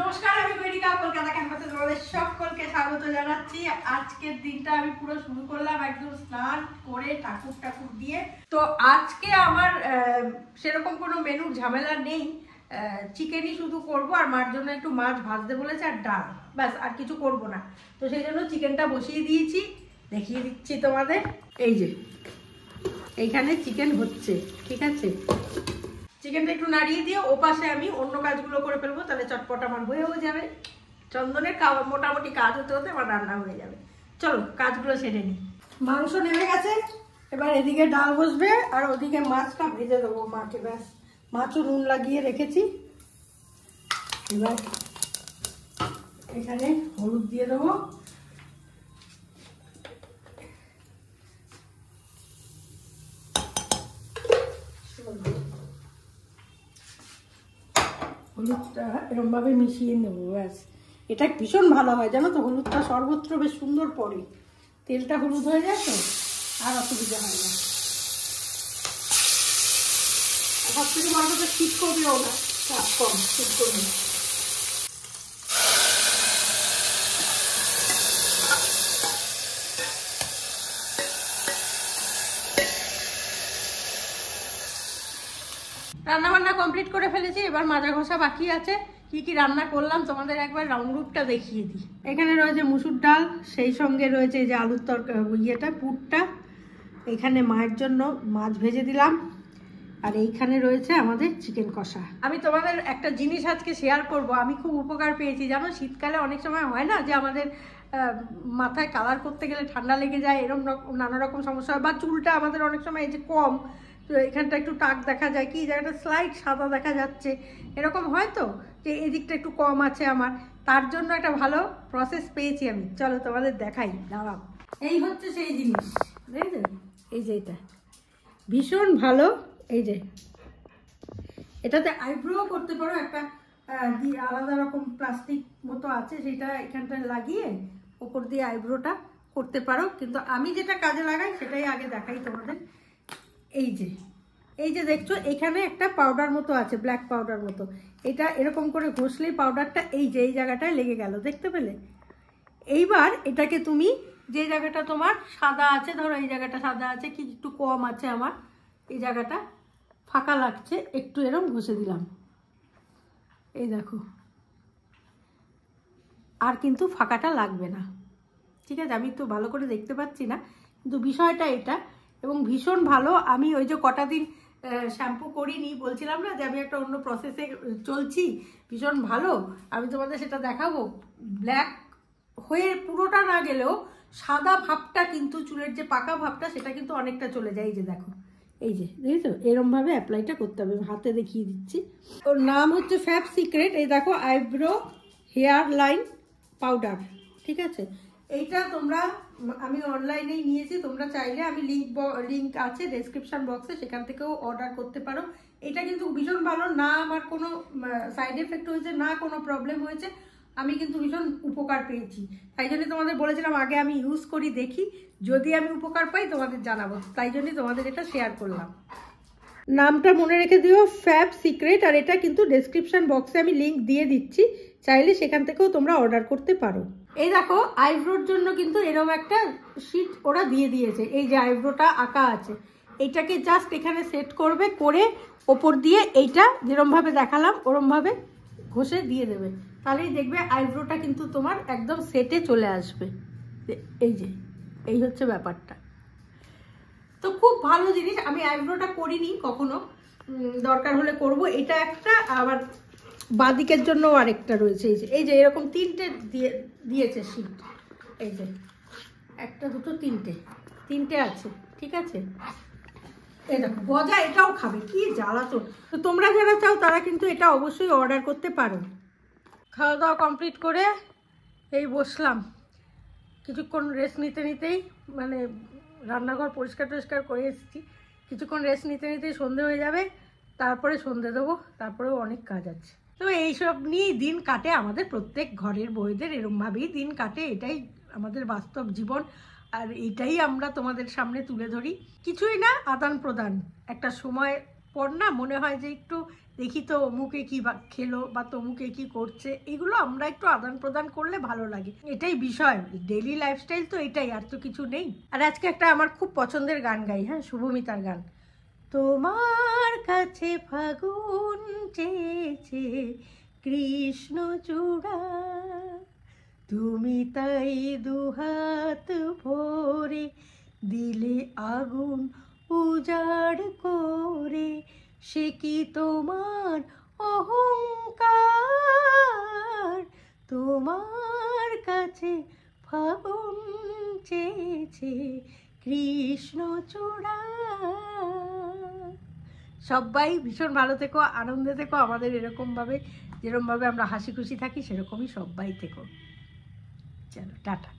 নমস্কার আমি গৈরিকা কলকাতা ক্যাম্পাসে তোমাদের সকলকে স্বাগত জানাচ্ছি আজকের দিনটা আমি পুরো শুরু করলাম একদম স্নান করে ঠাকুর ঠাকুর দিয়ে তো আজকে আমার সেরকম কোনো মেনুর ঝামেলা নেই চিকেনই শুধু করব আর মার জন্য একটু মাছ ভাজতে বলেছে আর ডাল ব্যাস আর কিছু করব না তো সেই জন্য চিকেনটা বসিয়ে দিয়েছি দেখিয়ে দিচ্ছি তোমাদের এই যে এইখানে চিকেন হচ্ছে ঠিক আছে চিকেনটা একটু নাড়িয়ে দিয়ে ও পাশে আমি অন্য কাজগুলো করে ফেলবো তাহলে চটপট আমার হয়েও যাবে চন্দনের মোটামুটি কাজ হতে হতে আমার রান্না হয়ে যাবে চলো কাজগুলো সেরে নিই মাংস নেমে গেছে এবার এদিকে ডাল বসবে আর ওদিকে মাছটা ভেজে দেবো মাঠে ব্যাস মাছও নুন লাগিয়ে রেখেছি এবার এখানে হলুদ দিয়ে দেবো হলুদটা এরমভাবে মিশিয়ে নেবো ব্যাস এটা ভীষণ ভালো হয় জানো তো হলুদটা সর্বত্র বেশ সুন্দর পড়ে তেলটা হলুদ হয়ে যায় তো আর অসুবিধা হয় না সব থেকে বড় শীত করবেও না কম শীত করবে রান্নাবান্না কমপ্লিট করে ফেলেছি এবার মাজা ঘষা বাকি আছে কি কি রান্না করলাম তোমাদের একবার রাউন্ড রুটটা দেখিয়ে দিই এখানে রয়েছে মুসুর ডাল সেই সঙ্গে রয়েছে যে আলুর তরকার ইয়েটা পুরটা এখানে মায়ের জন্য মাছ ভেজে দিলাম আর এইখানে রয়েছে আমাদের চিকেন কষা আমি তোমাদের একটা জিনিস আজকে শেয়ার করব আমি খুব উপকার পেয়েছি জানো শীতকালে অনেক সময় হয় না যে আমাদের মাথায় কালার করতে গেলে ঠান্ডা লেগে যায় এরকম নানা রকম সমস্যা হয় বা চুলটা আমাদের অনেক সময় এই যে কম তো এখানটা একটু টাক দেখা যায় কি জায়গাটা স্লাইড সাদা দেখা যাচ্ছে এরকম হয় তো যে এদিকটা একটু কম আছে আমার তার জন্য একটা ভালো প্রসেস পেয়েছি আমি চলো তোমাদের দেখাই দাঁড়াও এই হচ্ছে সেই জিনিস এই যে এটা ভীষণ ভালো এই যে এটাতে আইব্রো করতে পারো একটা আলাদা রকম প্লাস্টিক মতো আছে সেটা এখানটা লাগিয়ে ওপর দিয়ে আইব্রোটা করতে পারো কিন্তু আমি যেটা কাজে লাগাই সেটাই আগে দেখাই তোমাদের এই যে এই যে দেখছো এখানে একটা পাউডার মতো আছে ব্ল্যাক পাউডার মতো এটা এরকম করে ঘষলেই পাউডারটা এই যে এই জায়গাটায় লেগে গেল দেখতে পেলে এইবার এটাকে তুমি যে জায়গাটা তোমার সাদা আছে ধরো এই জায়গাটা সাদা আছে কি একটু কম আছে আমার এই জায়গাটা ফাঁকা লাগছে একটু এরম ঘষে দিলাম এই দেখো আর কিন্তু ফাঁকাটা লাগবে না ঠিক আছে আমি তো ভালো করে দেখতে পাচ্ছি না কিন্তু বিষয়টা এটা এবং ভীষণ ভালো আমি ওই যে কটা দিন শ্যাম্পু করিনি বলছিলাম না যে আমি একটা অন্য প্রসেসে চলছি ভীষণ ভালো আমি তোমাদের সেটা দেখাবো ব্ল্যাক হয়ে পুরোটা না গেলেও সাদা ভাবটা কিন্তু চুলের যে পাকা ভাবটা সেটা কিন্তু অনেকটা চলে যায় এই যে দেখো এই যে দেখেছো এরমভাবে অ্যাপ্লাইটা করতে হবে হাতে দেখিয়ে দিচ্ছি ওর নাম হচ্ছে ফ্যাপ সিক্রেট এই দেখো আইব্রো হেয়ার লাইন পাউডার ঠিক আছে এইটা তোমরা আমি অনলাইনেই নিয়েছি তোমরা চাইলে আমি লিঙ্ক লিঙ্ক আছে ডেসক্রিপশান বক্সে সেখান থেকেও অর্ডার করতে পারো এটা কিন্তু ভীষণ ভালো না আমার কোনো সাইড এফেক্ট হয়েছে না কোনো প্রবলেম হয়েছে আমি কিন্তু ভীষণ উপকার পেয়েছি তাই জন্য তোমাদের বলেছিলাম আগে আমি ইউজ করি দেখি যদি আমি উপকার পাই তোমাদের জানাবো তাই জন্যে তোমাদের এটা শেয়ার করলাম নামটা মনে রেখে দিও ফ্যাব সিক্রেট আর এটা কিন্তু ডেসক্রিপশান বক্সে আমি লিঙ্ক দিয়ে দিচ্ছি চাইলে সেখান থেকেও তোমরা অর্ডার করতে পারো এই দেখো আইব্রোর জন্য কিন্তু এরকম একটা শিট ওরা দিয়ে দিয়েছে এই যে আইব্রোটা আঁকা আছে এটাকে জাস্ট এখানে সেট করবে করে ওপর দিয়ে এইটা যেরমভাবে দেখালাম ওরমভাবে ঘষে দিয়ে দেবে তাহলেই দেখবে আইব্রোটা কিন্তু তোমার একদম সেটে চলে আসবে এই যে এই হচ্ছে ব্যাপারটা তো খুব ভালো জিনিস আমি আইব্রোটা করিনি কখনো দরকার হলে করব এটা একটা আবার বাদিকের জন্য আরেকটা রয়েছে এই যে এই যে এরকম তিনটে দিয়ে দিয়েছে শীত এই যে একটা দুটো তিনটে তিনটে আছে ঠিক আছে এই গজা এটাও খাবে কি জ্বালাতো তো তোমরা যারা চাও তারা কিন্তু এটা অবশ্যই অর্ডার করতে পারো খাওয়া দাওয়া কমপ্লিট করে এই বসলাম কিছুক্ষণ রেস্ট নিতে নিতেই মানে রান্নাঘর পরিষ্কার টরিষ্কার করে এসেছি কিছুক্ষণ রেস্ট নিতে নিতেই সন্ধে হয়ে যাবে তারপরে সন্ধে দেবো তারপরেও অনেক কাজ আছে তো এইসব নিয়েই দিন কাটে আমাদের প্রত্যেক ঘরের বইদের এরমভাবেই দিন কাটে এটাই আমাদের বাস্তব জীবন আর এটাই আমরা তোমাদের সামনে তুলে ধরি কিছুই না আদান প্রদান একটা সময় পর না মনে হয় যে একটু দেখি তো অমুকে কী বা খেলো বা তমুকে কি করছে এগুলো আমরা একটু আদান প্রদান করলে ভালো লাগে এটাই বিষয় ডেলি লাইফস্টাইল তো এটাই আর তো কিছু নেই আর আজকে একটা আমার খুব পছন্দের গান গাই হ্যাঁ শুভমিতার গান তোমার কাছে ফাগুন চেয়েছে কৃষ্ণ চূড়া তুমি তাই দুহাত ভরে দিলে আগুন উজাড় করে সে কি তোমার অহংকার তোমার কাছে ফাগুন চেয়েছে কৃষ্ণ চূড়া সবাই ভীষণ ভালো থেকো আনন্দে থেকো আমাদের এরকমভাবে যেরকমভাবে আমরা হাসি খুশি থাকি সেরকমই সবাই থেকো চলো টাটা